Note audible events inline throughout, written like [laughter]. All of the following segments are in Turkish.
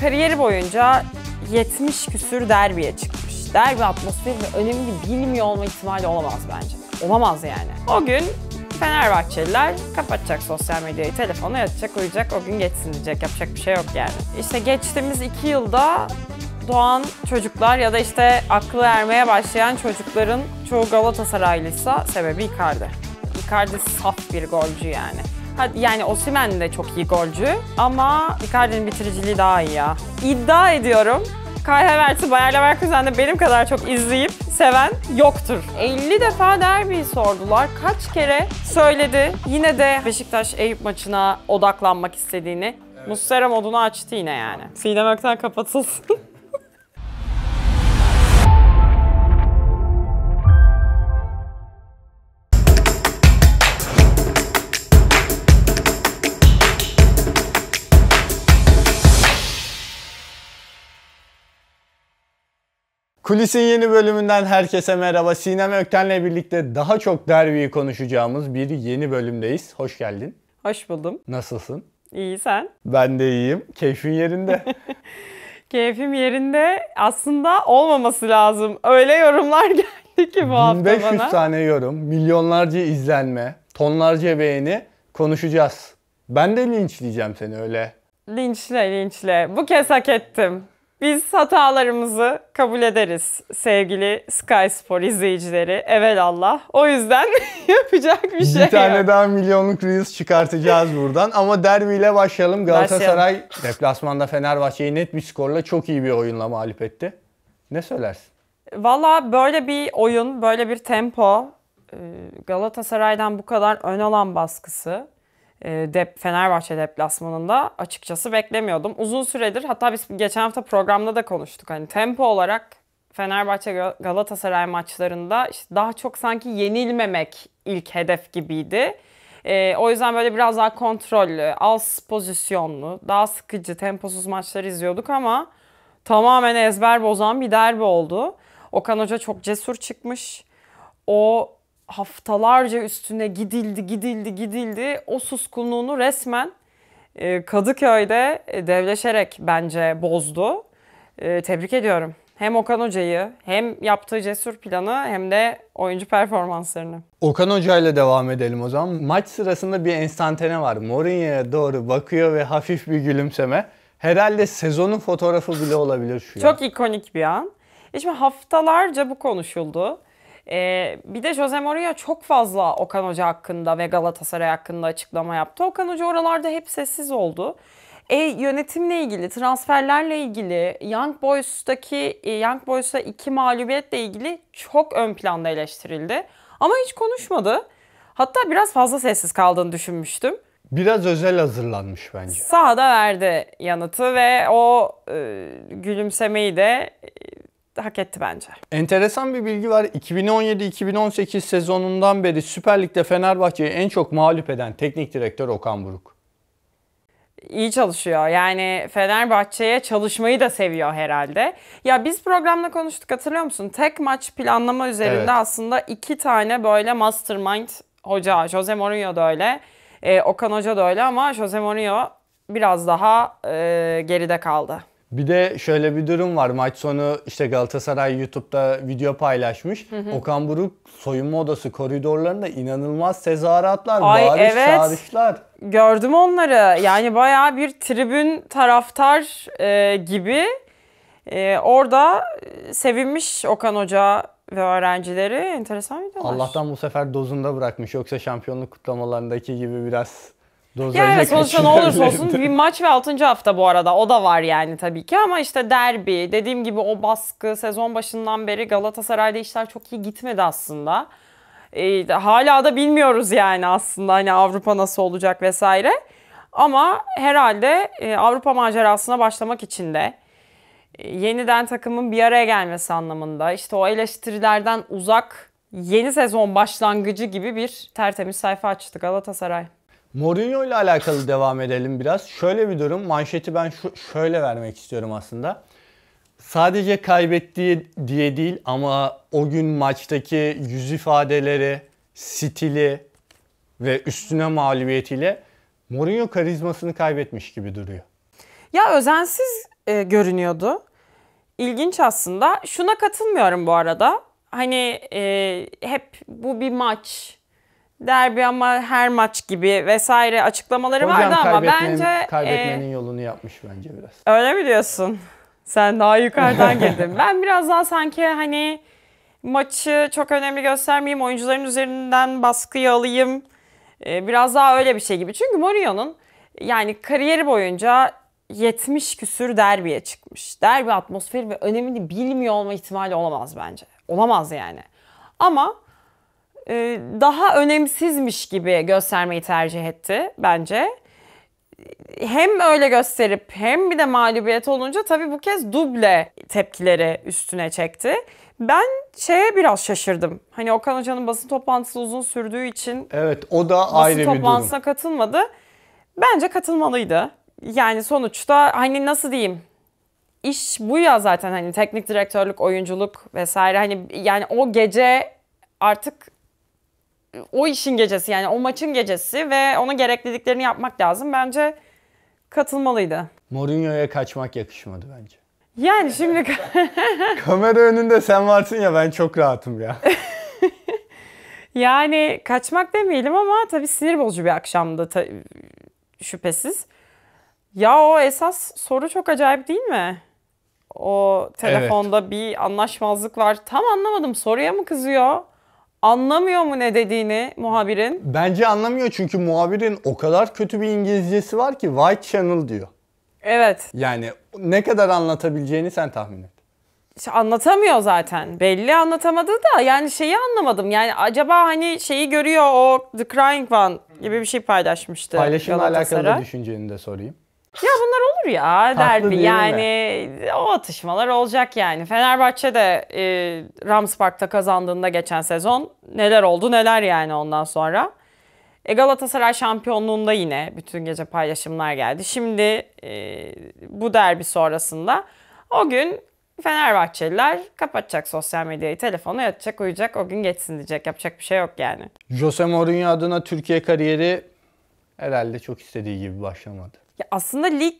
Kariyeri boyunca 70 küsür derbiye çıkmış. Derbi atmosferi ve önemini bilmiyor olma ihtimali olamaz bence. Olamaz yani. O gün Fenerbahçeliler kapatacak sosyal medyayı, telefonu yatacak, uyuyacak, o gün geçsin diyecek. Yapacak bir şey yok yani. İşte geçtiğimiz iki yılda doğan çocuklar ya da işte aklı ermeye başlayan çocukların çoğu Galatasaraylıysa sebebi Icardi. Icardi saf bir golcü yani. Yani Osimen de çok iyi golcü ama Icardi'nin bitiriciliği daha iyi ya. İddia ediyorum Kai Havertz'i Bayer Leverkusen'de benim kadar çok izleyip seven yoktur. 50 defa derbiyi sordular. Kaç kere söyledi. Yine de Beşiktaş-Eyüp maçına odaklanmak istediğini. Evet. Muslera modunu açtı yine yani. Sinem Ökten kapatılsın. [laughs] Kulis'in yeni bölümünden herkese merhaba. Sinem Ökten'le birlikte daha çok derbiyi konuşacağımız bir yeni bölümdeyiz. Hoş geldin. Hoş buldum. Nasılsın? İyi sen? Ben de iyiyim. Keyfin yerinde. [laughs] Keyfim yerinde. Aslında olmaması lazım. Öyle yorumlar [laughs] geldi ki bu hafta 1500 bana. 1500 tane yorum, milyonlarca izlenme, tonlarca beğeni konuşacağız. Ben de linçleyeceğim seni öyle. Linçle linçle. Bu kez hak ettim. Biz hatalarımızı kabul ederiz sevgili Sky Spor izleyicileri. Evet Allah. O yüzden [laughs] yapacak bir, bir şey yok. Bir tane yok. daha milyonluk reels çıkartacağız buradan. Ama derbiyle başlayalım. Galatasaray başlayalım. deplasmanda Fenerbahçe'yi net bir skorla çok iyi bir oyunla mağlup etti. Ne söylersin? Valla böyle bir oyun, böyle bir tempo, e, Galatasaray'dan bu kadar ön alan baskısı ee, Dep Fenerbahçe deplasmanında açıkçası beklemiyordum. Uzun süredir hatta biz geçen hafta programda da konuştuk. Hani tempo olarak Fenerbahçe Galatasaray maçlarında işte daha çok sanki yenilmemek ilk hedef gibiydi. E, o yüzden böyle biraz daha kontrollü, az pozisyonlu, daha sıkıcı, temposuz maçlar izliyorduk ama tamamen ezber bozan bir derbi oldu. Okan Hoca çok cesur çıkmış. O haftalarca üstüne gidildi, gidildi, gidildi. O suskunluğunu resmen e, Kadıköy'de e, devleşerek bence bozdu. E, tebrik ediyorum. Hem Okan Hoca'yı hem yaptığı cesur planı hem de oyuncu performanslarını. Okan Hoca ile devam edelim o zaman. Maç sırasında bir enstantane var. Mourinho'ya doğru bakıyor ve hafif bir gülümseme. Herhalde sezonun fotoğrafı bile olabilir şu Çok an. ikonik bir an. E şimdi haftalarca bu konuşuldu. Ee, bir de Jose Mourinho çok fazla Okan Hoca hakkında ve Galatasaray hakkında açıklama yaptı. Okan Hoca oralarda hep sessiz oldu. E, yönetimle ilgili, transferlerle ilgili, Young Boys'taki e, Young Boys'a iki mağlubiyetle ilgili çok ön planda eleştirildi. Ama hiç konuşmadı. Hatta biraz fazla sessiz kaldığını düşünmüştüm. Biraz özel hazırlanmış bence. Sahada verdi yanıtı ve o e, gülümsemeyi de e, hak etti bence. Enteresan bir bilgi var. 2017-2018 sezonundan beri Süper Lig'de Fenerbahçe'yi en çok mağlup eden teknik direktör Okan Buruk. İyi çalışıyor. Yani Fenerbahçe'ye çalışmayı da seviyor herhalde. Ya biz programda konuştuk hatırlıyor musun? Tek maç planlama üzerinde evet. aslında iki tane böyle mastermind hoca. Jose Mourinho da öyle. Ee, Okan Hoca da öyle ama Jose Mourinho biraz daha e, geride kaldı. Bir de şöyle bir durum var. Maç sonu işte Galatasaray YouTube'da video paylaşmış. Hı hı. Okan Buruk soyunma odası koridorlarında inanılmaz sezaratlar, Ay, bağırış, evet. çağrışlar. Gördüm onları. Yani bayağı bir tribün taraftar e, gibi e, orada e, sevinmiş Okan Hoca ve öğrencileri. Enteresan videolar. Allah'tan bu sefer dozunda bırakmış. Yoksa şampiyonluk kutlamalarındaki gibi biraz Dozajda yani evet, sonuçta ne olursa olsun [laughs] bir maç ve 6. hafta bu arada o da var yani tabii ki ama işte derbi dediğim gibi o baskı sezon başından beri Galatasaray'da işler çok iyi gitmedi aslında. Ee, hala da bilmiyoruz yani aslında hani Avrupa nasıl olacak vesaire. Ama herhalde e, Avrupa macerasına başlamak için de e, yeniden takımın bir araya gelmesi anlamında işte o eleştirilerden uzak yeni sezon başlangıcı gibi bir tertemiz sayfa açtı Galatasaray. Mourinho ile alakalı devam edelim biraz. Şöyle bir durum. Manşeti ben şu, şöyle vermek istiyorum aslında. Sadece kaybettiği diye değil ama o gün maçtaki yüz ifadeleri, stili ve üstüne mağlubiyetiyle Mourinho karizmasını kaybetmiş gibi duruyor. Ya özensiz e, görünüyordu. İlginç aslında. Şuna katılmıyorum bu arada. Hani e, hep bu bir maç derbi ama her maç gibi vesaire açıklamaları Hocam vardı ama bence e, kaybetmenin e, yolunu yapmış bence biraz. Öyle mi diyorsun? Sen daha yukarıdan [laughs] girdin. ben biraz daha sanki hani maçı çok önemli göstermeyeyim, oyuncuların üzerinden baskıyı alayım. E, biraz daha öyle bir şey gibi. Çünkü Mourinho'nun yani kariyeri boyunca 70 küsür derbiye çıkmış. Derbi atmosferi ve önemini bilmiyor olma ihtimali olamaz bence. Olamaz yani. Ama e, daha önemsizmiş gibi göstermeyi tercih etti bence. Hem öyle gösterip hem bir de mağlubiyet olunca tabii bu kez duble tepkileri üstüne çekti. Ben şeye biraz şaşırdım. Hani Okan Hoca'nın basın toplantısı uzun sürdüğü için Evet, o da ayrı bir durum. Basın toplantısına katılmadı. Bence katılmalıydı. Yani sonuçta hani nasıl diyeyim? İş bu ya zaten hani teknik direktörlük, oyunculuk vesaire hani yani o gece artık o işin gecesi yani o maçın gecesi ve ona gerekliliklerini yapmak lazım. Bence katılmalıydı. Mourinho'ya kaçmak yakışmadı bence. Yani şimdi... [laughs] Kamera önünde sen varsın ya ben çok rahatım ya. [laughs] yani kaçmak demeyelim ama tabii sinir bozucu bir akşamdı şüphesiz. Ya o esas soru çok acayip değil mi? O telefonda evet. bir anlaşmazlık var. Tam anlamadım soruya mı kızıyor? Anlamıyor mu ne dediğini muhabirin? Bence anlamıyor çünkü muhabirin o kadar kötü bir İngilizcesi var ki White Channel diyor. Evet. Yani ne kadar anlatabileceğini sen tahmin et. İşte anlatamıyor zaten. Belli anlatamadı da yani şeyi anlamadım. Yani acaba hani şeyi görüyor o The Crying One gibi bir şey paylaşmıştı. Paylaşımla alakalı da düşünceni de sorayım. Ya bunlar olur ya derbi yani mi? o atışmalar olacak yani. Fenerbahçe de e, Rams Park'ta kazandığında geçen sezon neler oldu neler yani ondan sonra. E Galatasaray şampiyonluğunda yine bütün gece paylaşımlar geldi. Şimdi e, bu derbi sonrasında o gün Fenerbahçeliler kapatacak sosyal medyayı, telefonu yatacak, uyuyacak, o gün geçsin diyecek. Yapacak bir şey yok yani. Jose Mourinho adına Türkiye kariyeri herhalde çok istediği gibi başlamadı. Ya aslında lig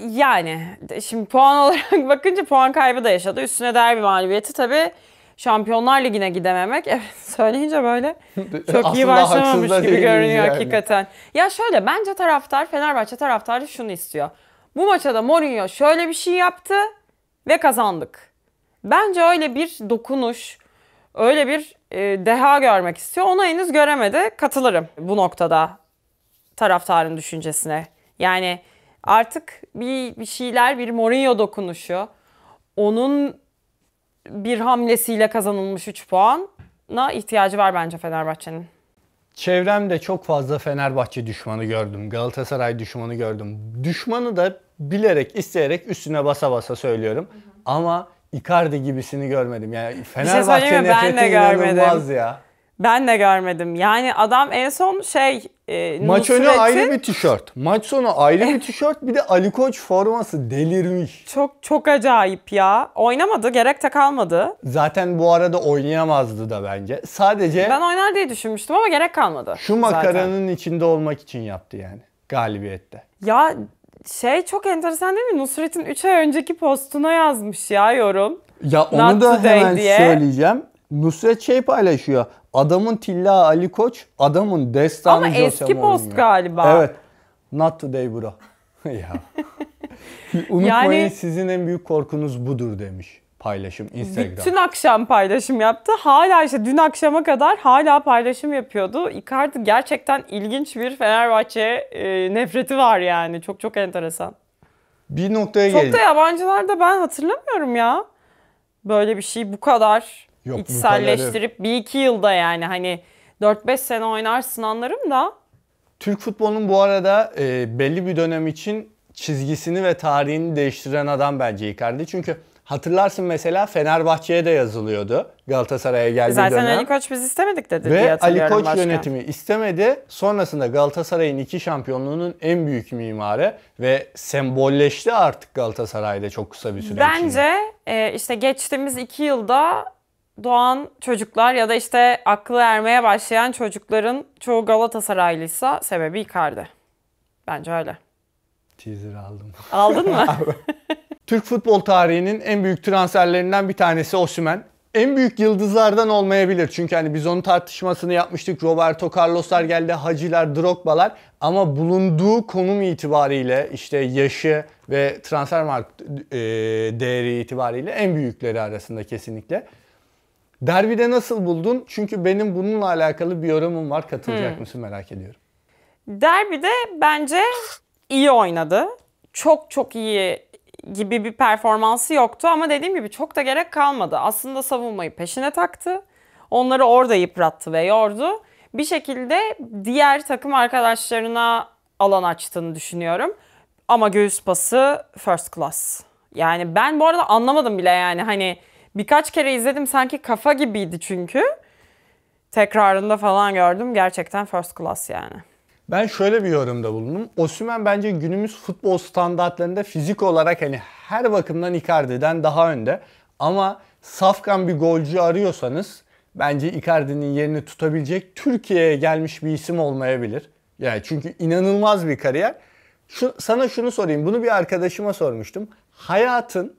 yani şimdi puan [laughs] olarak bakınca puan kaybı da yaşadı. Üstüne derbi mağlubiyeti tabii Şampiyonlar Ligi'ne gidememek. [laughs] Evet söyleyince böyle [laughs] çok iyi başlamamış gibi görünüyor yani. hakikaten. Ya şöyle bence taraftar Fenerbahçe taraftarı şunu istiyor. Bu maça da Mourinho şöyle bir şey yaptı ve kazandık. Bence öyle bir dokunuş, öyle bir e, deha görmek istiyor. Onu henüz göremedi. Katılırım bu noktada taraftarın düşüncesine. Yani artık bir, bir şeyler bir Mourinho dokunuşu. Onun bir hamlesiyle kazanılmış 3 puana ihtiyacı var bence Fenerbahçe'nin. Çevremde çok fazla Fenerbahçe düşmanı gördüm. Galatasaray düşmanı gördüm. Düşmanı da bilerek, isteyerek üstüne basa basa söylüyorum. Hı hı. Ama Icardi gibisini görmedim. Yani şey Fenerbahçe şey nefreti inanılmaz ya. Ben de görmedim. Yani adam en son şey e, Maç Nusret'in... önü ayrı bir tişört. Maç sonu ayrı bir eh. tişört. Bir de Ali Koç forması delirmiş. Çok çok acayip ya. Oynamadı. Gerek de kalmadı. Zaten bu arada oynayamazdı da bence. Sadece... Ben oynar diye düşünmüştüm ama gerek kalmadı. Şu makaranın zaten. içinde olmak için yaptı yani. Galibiyette. Ya şey çok enteresan değil mi? Nusret'in 3 ay önceki postuna yazmış ya yorum. Ya onu Not da hemen diye. söyleyeceğim. Nusret şey paylaşıyor. Adamın Tilla Ali Koç, adamın destanı Ama Jose eski Mourinho. post galiba. Evet. Not today bro. [laughs] ya. Unutmayın yani, sizin en büyük korkunuz budur demiş paylaşım Instagram. Bütün akşam paylaşım yaptı. Hala işte dün akşama kadar hala paylaşım yapıyordu. Icardi gerçekten ilginç bir Fenerbahçe e, nefreti var yani. Çok çok enteresan. Bir noktaya geldi. Çok da yabancılarda ben hatırlamıyorum ya. Böyle bir şey bu kadar Yok, içselleştirip bir iki yılda yani hani 4-5 sene oynarsın anlarım da. Türk futbolunun bu arada e, belli bir dönem için çizgisini ve tarihini değiştiren adam bence Icardi. Çünkü hatırlarsın mesela Fenerbahçe'ye de yazılıyordu Galatasaray'a geldiği Zaten dönem. Zaten Ali Koç biz istemedik dedi Ve diye Ali Koç başka. yönetimi istemedi. Sonrasında Galatasaray'ın iki şampiyonluğunun en büyük mimarı ve sembolleşti artık Galatasaray'da çok kısa bir süre Bence içinde. e, işte geçtiğimiz iki yılda doğan çocuklar ya da işte aklı ermeye başlayan çocukların çoğu Galatasaraylıysa sebebi Icardi. Bence öyle. Teaser aldım. Aldın mı? [laughs] Türk futbol tarihinin en büyük transferlerinden bir tanesi Osimhen. En büyük yıldızlardan olmayabilir. Çünkü hani biz onun tartışmasını yapmıştık. Roberto Carlos'lar geldi, Hacılar, Drogba'lar. Ama bulunduğu konum itibariyle işte yaşı ve transfer mark e, değeri itibariyle en büyükleri arasında kesinlikle. Derbide nasıl buldun? Çünkü benim bununla alakalı bir yorumum var. Katılacak hmm. mısın merak ediyorum. Derbide bence iyi oynadı. Çok çok iyi gibi bir performansı yoktu ama dediğim gibi çok da gerek kalmadı. Aslında savunmayı peşine taktı. Onları orada yıprattı ve yordu. Bir şekilde diğer takım arkadaşlarına alan açtığını düşünüyorum. Ama göğüs pası first class. Yani ben bu arada anlamadım bile yani hani Birkaç kere izledim sanki kafa gibiydi çünkü. Tekrarında falan gördüm. Gerçekten first class yani. Ben şöyle bir yorumda bulundum. Osimhen bence günümüz futbol standartlarında fizik olarak hani her bakımdan Icardi'den daha önde. Ama safkan bir golcü arıyorsanız bence Icardi'nin yerini tutabilecek Türkiye'ye gelmiş bir isim olmayabilir. Yani çünkü inanılmaz bir kariyer. Şu, sana şunu sorayım. Bunu bir arkadaşıma sormuştum. Hayatın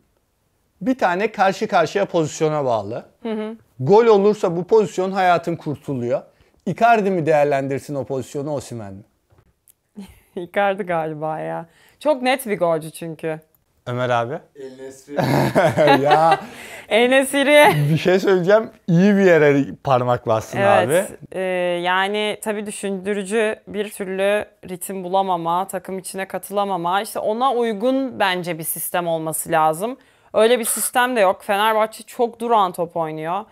bir tane karşı karşıya pozisyona bağlı. Hı hı. Gol olursa bu pozisyon hayatın kurtuluyor. Icardi mi değerlendirsin o pozisyonu Osimhen mi? [laughs] Icardi galiba ya. Çok net bir golcü çünkü. Ömer abi. El Nesiri. [laughs] ya. [laughs] El Nesiri. Bir şey söyleyeceğim. İyi bir yere parmak bastın evet, abi. Evet. yani tabii düşündürücü bir türlü ritim bulamama, takım içine katılamama. işte ona uygun bence bir sistem olması lazım. Öyle bir sistem de yok. Fenerbahçe çok duran top oynuyor.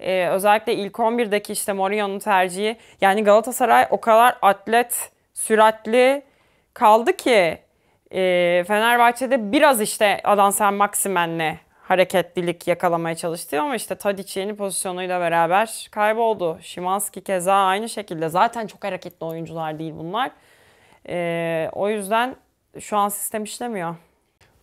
Ee, özellikle ilk 11'deki işte Mourinho'nun tercihi. Yani Galatasaray o kadar atlet, süratli kaldı ki e, Fenerbahçe'de biraz işte Adansen Maksimen'le hareketlilik yakalamaya çalıştı ama işte Tadic yeni pozisyonuyla beraber kayboldu. Şimanski keza aynı şekilde. Zaten çok hareketli oyuncular değil bunlar. Ee, o yüzden şu an sistem işlemiyor.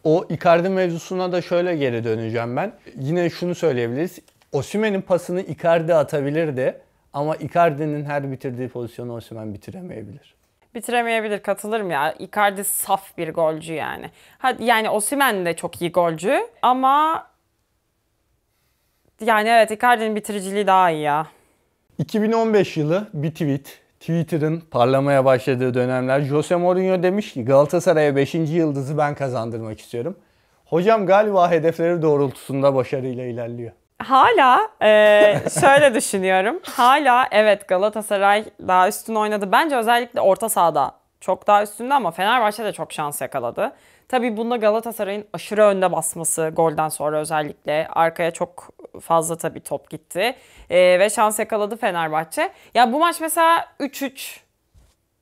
O Icardi mevzusuna da şöyle geri döneceğim ben. Yine şunu söyleyebiliriz. Osimen'in pasını Icardi atabilirdi ama Icardi'nin her bitirdiği pozisyonu Osimen bitiremeyebilir. Bitiremeyebilir katılırım ya. Icardi saf bir golcü yani. Ha, yani Osimen de çok iyi golcü ama yani evet Icardi'nin bitiriciliği daha iyi ya. 2015 yılı bir tweet Twitter'ın parlamaya başladığı dönemler Jose Mourinho demiş ki Galatasaray'a 5. yıldızı ben kazandırmak istiyorum. Hocam galiba hedefleri doğrultusunda başarıyla ilerliyor. Hala e, şöyle düşünüyorum. Hala evet Galatasaray daha üstün oynadı. Bence özellikle orta sahada çok daha üstünde ama Fenerbahçe de çok şans yakaladı. Tabii bunda Galatasaray'ın aşırı önde basması golden sonra özellikle. Arkaya çok fazla tabii top gitti. E, ve şans yakaladı Fenerbahçe. Ya bu maç mesela 3-3,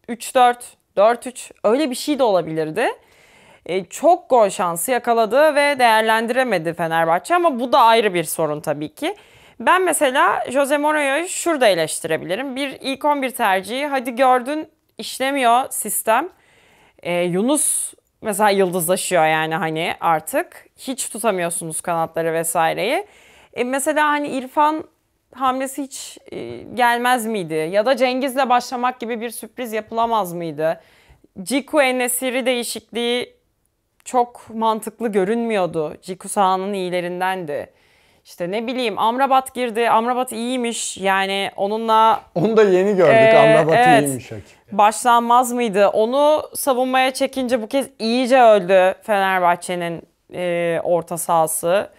3-4, 4-3 öyle bir şey de olabilirdi. E, çok gol şansı yakaladı ve değerlendiremedi Fenerbahçe ama bu da ayrı bir sorun tabii ki. Ben mesela Jose Mourinho'yu şurada eleştirebilirim. Bir ilk 11 tercihi hadi gördün işlemiyor sistem. Ee, Yunus mesela yıldızlaşıyor yani hani artık. Hiç tutamıyorsunuz kanatları vesaireyi. E mesela hani İrfan hamlesi hiç e, gelmez miydi? Ya da Cengiz'le başlamak gibi bir sürpriz yapılamaz mıydı? Ciku Enesiri değişikliği çok mantıklı görünmüyordu. Ciku sahanın iyilerindendi. İşte ne bileyim Amrabat girdi. Amrabat iyiymiş. Yani onunla... Onu da yeni gördük. Ee, Amrabat evet, iyiymiş. Başlanmaz mıydı? Onu savunmaya çekince bu kez iyice öldü Fenerbahçe'nin e, orta sahası.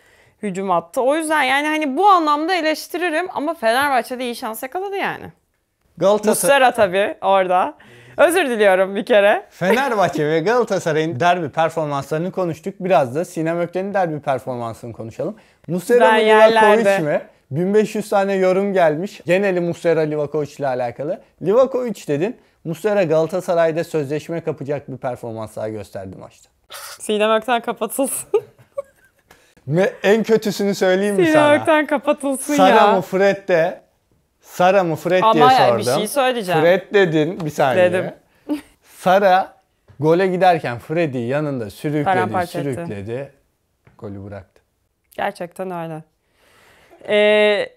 Hücum attı. O yüzden yani hani bu anlamda eleştiririm ama Fenerbahçe'de iyi şans yakaladı yani. Galatasaray... Muslera tabii orada. Özür diliyorum bir kere. Fenerbahçe ve Galatasaray'ın derbi performanslarını konuştuk. Biraz da Sinem Ökten'in derbi performansını konuşalım. Muslera mı Livakovic mi? 1500 tane yorum gelmiş. Geneli Muslera Livakovic ile alakalı. Livakovic dedin. Muslera Galatasaray'da sözleşme kapacak bir performans daha gösterdi maçta. Sinem Ökten kapatılsın. Ne, en kötüsünü söyleyeyim mi sana? Sinem Ökten kapatılsın Sara ya. Sara mı Fred de? Sara mı Fred Ama diye sordum. Ama bir şey söyleyeceğim. Fred dedin bir saniye. Dedim. [laughs] Sara gole giderken Freddy yanında sürükledi, sürükledi. Golü bıraktı. Gerçekten öyle. Ee,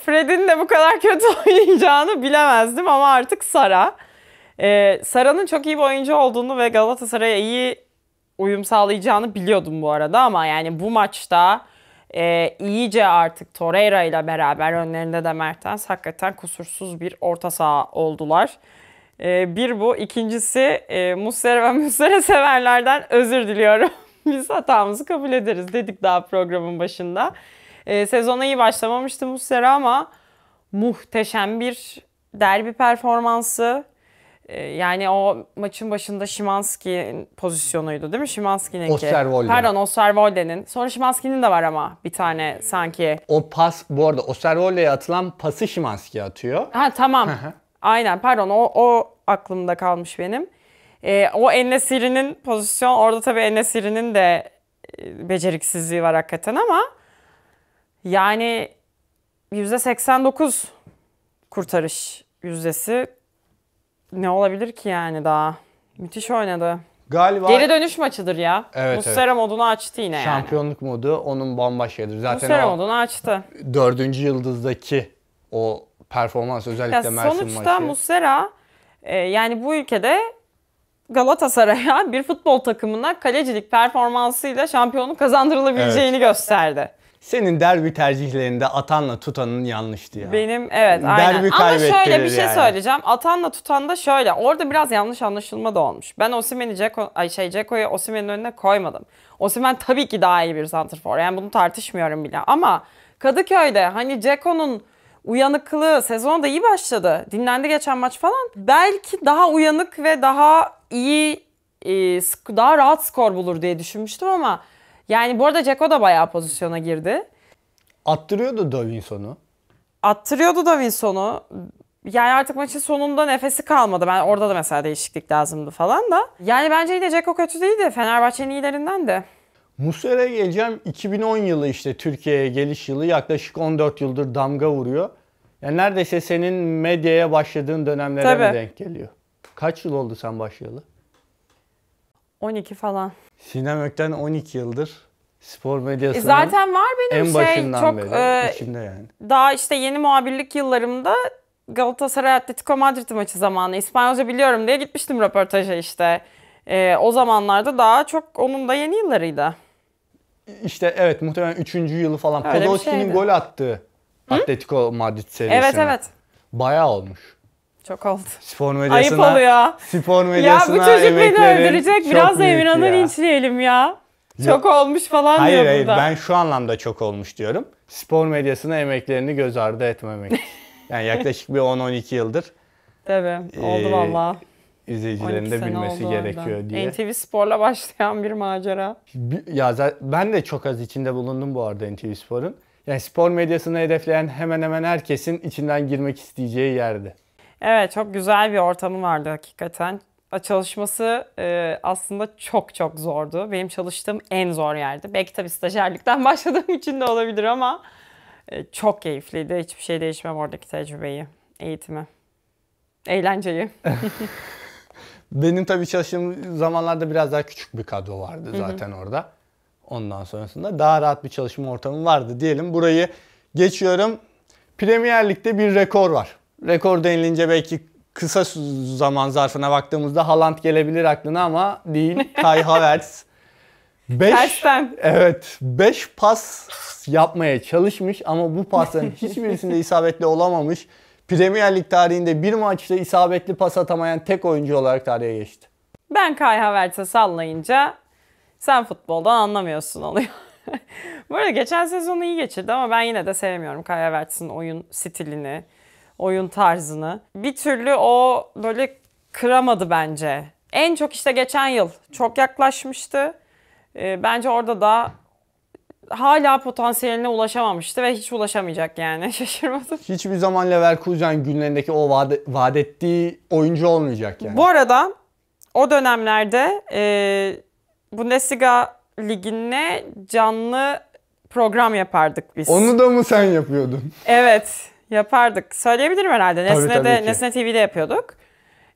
Fred'in de bu kadar kötü [laughs] oynayacağını bilemezdim ama artık Sara. Ee, Sara'nın çok iyi bir oyuncu olduğunu ve Galatasaray'a iyi uyum sağlayacağını biliyordum bu arada ama yani bu maçta e, iyice artık Torreira ile beraber önlerinde de Mertens hakikaten kusursuz bir orta saha oldular. E, bir bu. ikincisi e, Muslera ve Muslera severlerden özür diliyorum. [laughs] [laughs] Biz hatamızı kabul ederiz dedik daha programın başında. E, sezona iyi başlamamıştı bu Muslera ama muhteşem bir derbi performansı. E, yani o maçın başında Şimanski pozisyonuydu değil mi? Şimanski'ninki. Osterwolde. Pardon Osterwolde'nin. Sonra Şimanski'nin de var ama bir tane sanki. O pas bu arada Osterwolde'ye atılan pası Şimanski atıyor. Ha tamam. Aynen pardon o, o aklımda kalmış benim. E, o Enesiri'nin pozisyon orada tabii Enesiri'nin de e, beceriksizliği var hakikaten ama yani %89 kurtarış yüzdesi ne olabilir ki yani daha? Müthiş oynadı. Galiba Geri dönüş maçıdır ya. Evet, Mustera evet. modunu açtı yine yani. Şampiyonluk modu onun bambaşkadır. Zaten Muslera modunu açtı. Dördüncü yıldızdaki o performans özellikle ya Mersin sonuçta maçı. Sonuçta Mustera e, yani bu ülkede Galatasaray'a bir futbol takımına kalecilik performansıyla şampiyonu kazandırılabileceğini gösterdi. Senin derbi tercihlerinde atanla tutanın yanlıştı ya. Benim evet Derbi aynen. Ama şöyle bir şey yani. söyleyeceğim. Atanla tutan da şöyle. Orada biraz yanlış anlaşılma da olmuş. Ben Osimhen'i Ceko, ay şey Ceko'yu Osimhen'in önüne koymadım. Osimhen tabii ki daha iyi bir santrfor. Yani bunu tartışmıyorum bile. Ama Kadıköy'de hani Ceko'nun uyanıklığı sezona da iyi başladı. Dinlendi geçen maç falan. Belki daha uyanık ve daha iyi e, daha rahat skor bulur diye düşünmüştüm ama yani bu arada Ceko da bayağı pozisyona girdi. Attırıyordu Davinson'u. Attırıyordu Davinson'u. Yani artık maçın sonunda nefesi kalmadı. Ben orada da mesela değişiklik lazımdı falan da. Yani bence yine Ceko kötü değildi. Fenerbahçe'nin iyilerinden de. Muslera'ya geleceğim. 2010 yılı işte Türkiye'ye geliş yılı. Yaklaşık 14 yıldır damga vuruyor. Yani neredeyse senin medyaya başladığın dönemlere Tabii. denk geliyor? Kaç yıl oldu sen başlayalı? 12 falan. Sinem Ökten 12 yıldır spor medyasının e Zaten var benim en şey çok beri, e, yani. Daha işte yeni muhabirlik yıllarımda Galatasaray Atletico Madrid maçı zamanı İspanyolca biliyorum diye gitmiştim röportaja işte. E, o zamanlarda daha çok onun da yeni yıllarıydı. İşte evet muhtemelen 3. yılı falan. Podolski'nin gol attığı Hı? Atletico Madrid serisine. Evet evet. Bayağı olmuş. Çok oldu. Spor medyasına. Ayıp oluyor. Spor medyasına Ya bu çocuk beni öldürecek. Biraz da emin Emirhan'ı linçleyelim ya. Çok Yok. olmuş falan hayır, diyor hayır. burada. Hayır ben şu anlamda çok olmuş diyorum. Spor medyasına emeklerini göz ardı etmemek. [laughs] yani yaklaşık bir 10-12 yıldır. Tabii oldu ee, valla. İzleyicilerin de bilmesi gerekiyor orada. diye. NTV Spor'la başlayan bir macera. Ya ben de çok az içinde bulundum bu arada NTV Spor'un. Yani spor medyasını hedefleyen hemen hemen herkesin içinden girmek isteyeceği yerdi. Evet çok güzel bir ortamı vardı hakikaten. Çalışması e, aslında çok çok zordu. Benim çalıştığım en zor yerdi. Belki tabii stajyerlikten [laughs] başladığım için de olabilir ama e, çok keyifliydi. Hiçbir şey değişmem oradaki tecrübeyi, eğitimi, eğlenceyi. [laughs] Benim tabii çalıştığım zamanlarda biraz daha küçük bir kadro vardı zaten Hı-hı. orada. Ondan sonrasında daha rahat bir çalışma ortamı vardı diyelim. Burayı geçiyorum. Premier Lig'de bir rekor var rekor denilince belki kısa zaman zarfına baktığımızda Haaland gelebilir aklına ama değil. [laughs] Kai Havertz. Beş, Evet. 5 pas yapmaya çalışmış ama bu pasların [laughs] hiçbirisinde isabetli olamamış. Premier Lig tarihinde bir maçta isabetli pas atamayan tek oyuncu olarak tarihe geçti. Ben Kai Havertz'e sallayınca sen futboldan anlamıyorsun oluyor. [laughs] bu arada geçen sezonu iyi geçirdi ama ben yine de sevmiyorum Kai Havertz'in oyun stilini oyun tarzını. Bir türlü o böyle kıramadı bence. En çok işte geçen yıl çok yaklaşmıştı. Ee, bence orada da hala potansiyeline ulaşamamıştı ve hiç ulaşamayacak yani [laughs] şaşırmadım. Hiçbir zaman Leverkusen günlerindeki o vaade, vaat ettiği oyuncu olmayacak yani. Bu arada o dönemlerde e, Bundesliga ligine canlı program yapardık biz. Onu da mı sen yapıyordun? Evet. Yapardık. Söyleyebilirim herhalde. Tabii, Nesne, de, Nesne TV'de yapıyorduk.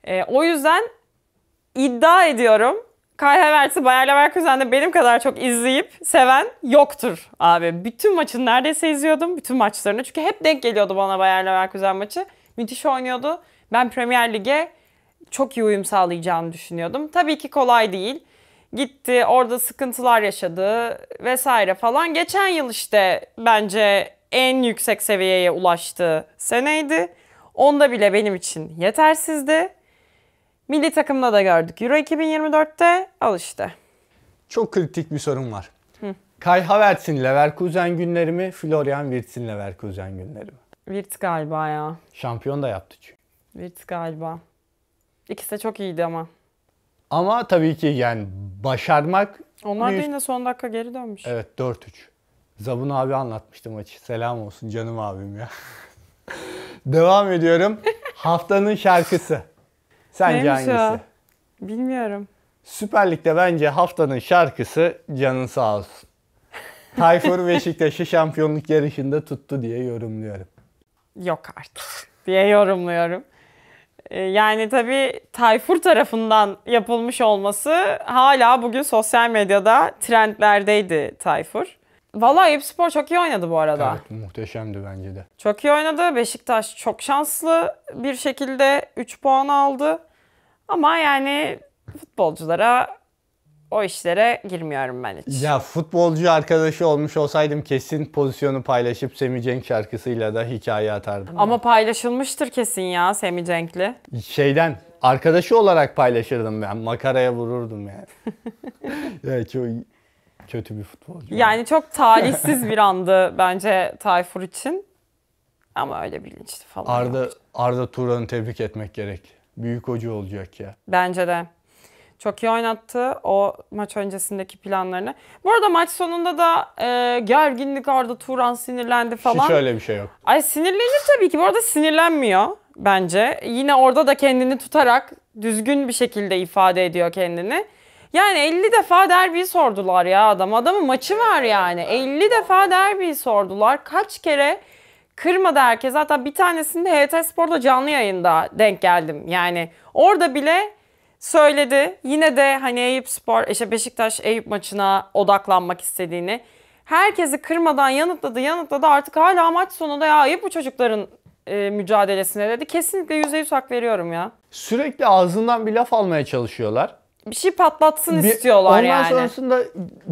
Ee, o yüzden iddia ediyorum Kai Havertz'i Bayer Leverkusen'de benim kadar çok izleyip seven yoktur abi. Bütün maçını neredeyse izliyordum. Bütün maçlarını. Çünkü hep denk geliyordu bana Bayer Leverkusen maçı. Müthiş oynuyordu. Ben Premier Lig'e çok iyi uyum sağlayacağını düşünüyordum. Tabii ki kolay değil. Gitti orada sıkıntılar yaşadı vesaire falan. Geçen yıl işte bence en yüksek seviyeye ulaştığı seneydi. Onda bile benim için yetersizdi. Milli takımda da gördük. Euro 2024'te al işte. Çok kritik bir sorun var. Hı. Kai Havertz'in Leverkusen günleri mi, Florian Wirtz'in Leverkusen günleri mi? Wirtz galiba ya. Şampiyon da yaptı çünkü. Wirtz galiba. İkisi de çok iyiydi ama. Ama tabii ki yani başarmak... Onlar da yine son dakika geri dönmüş. Evet 4-3. Zabun abi anlatmıştı maçı. Selam olsun canım abim ya. [laughs] Devam ediyorum. Haftanın şarkısı. Sence Neymiş hangisi? O? Bilmiyorum. Süper Lig'de bence haftanın şarkısı canın sağ olsun. Tayfur Beşiktaş'ı şampiyonluk yarışında tuttu diye yorumluyorum. Yok artık diye yorumluyorum. Ee, yani tabii Tayfur tarafından yapılmış olması hala bugün sosyal medyada trendlerdeydi Tayfur. Valla Eyüp Spor çok iyi oynadı bu arada. Evet muhteşemdi bence de. Çok iyi oynadı. Beşiktaş çok şanslı bir şekilde 3 puan aldı. Ama yani futbolculara o işlere girmiyorum ben hiç. Ya futbolcu arkadaşı olmuş olsaydım kesin pozisyonu paylaşıp Semih Cenk şarkısıyla da hikaye atardım. Ama paylaşılmıştır kesin ya Semih Cenk'li. Şeyden arkadaşı olarak paylaşırdım ben. Makaraya vururdum yani. ya [laughs] çok Kötü bir futbolcu. Yani çok talihsiz bir andı bence Tayfur için. Ama öyle bilinçli falan. Arda yapmış. Arda Turan'ı tebrik etmek gerek. Büyük hoca olacak ya. Bence de. Çok iyi oynattı o maç öncesindeki planlarını. Bu arada maç sonunda da e, gerginlik Arda Turan sinirlendi falan. Hiç öyle bir şey yok. Ay sinirlenir tabii ki. Bu arada sinirlenmiyor bence. Yine orada da kendini tutarak düzgün bir şekilde ifade ediyor kendini. Yani 50 defa derbiyi sordular ya adam. Adamın maçı var yani. 50 defa derbiyi sordular. Kaç kere kırmadı herkes. Hatta bir tanesinde HT Spor'da canlı yayında denk geldim. Yani orada bile söyledi. Yine de hani Eyüp Spor, işte Beşiktaş Eyüp maçına odaklanmak istediğini. Herkesi kırmadan yanıtladı, yanıtladı. Artık hala maç sonunda ya Eyüp bu çocukların e, mücadelesine dedi. Kesinlikle %100 hak veriyorum ya. Sürekli ağzından bir laf almaya çalışıyorlar bir şey patlatsın bir, istiyorlar ondan yani. Ondan sonrasında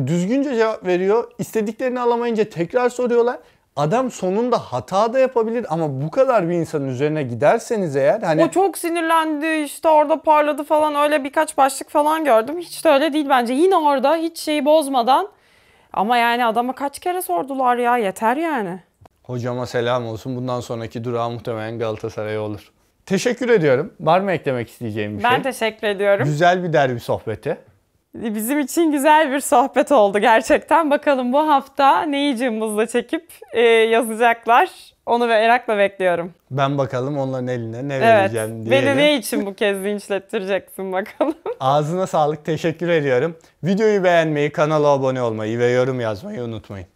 düzgünce cevap veriyor. İstediklerini alamayınca tekrar soruyorlar. Adam sonunda hata da yapabilir ama bu kadar bir insanın üzerine giderseniz eğer hani... O çok sinirlendi işte orada parladı falan öyle birkaç başlık falan gördüm. Hiç de öyle değil bence. Yine orada hiç şeyi bozmadan ama yani adama kaç kere sordular ya yeter yani. Hocama selam olsun. Bundan sonraki durağı muhtemelen Galatasaray olur. Teşekkür ediyorum. Var mı eklemek isteyeceğim bir ben şey? Ben teşekkür ediyorum. Güzel bir derbi sohbeti. E, bizim için güzel bir sohbet oldu gerçekten. Bakalım bu hafta neyi cımbızla çekip e, yazacaklar. Onu merakla bekliyorum. Ben bakalım onların eline ne evet, vereceğim diyelim. Beni ne için bu kez linçlettireceksin bakalım. [laughs] Ağzına sağlık teşekkür ediyorum. Videoyu beğenmeyi, kanala abone olmayı ve yorum yazmayı unutmayın.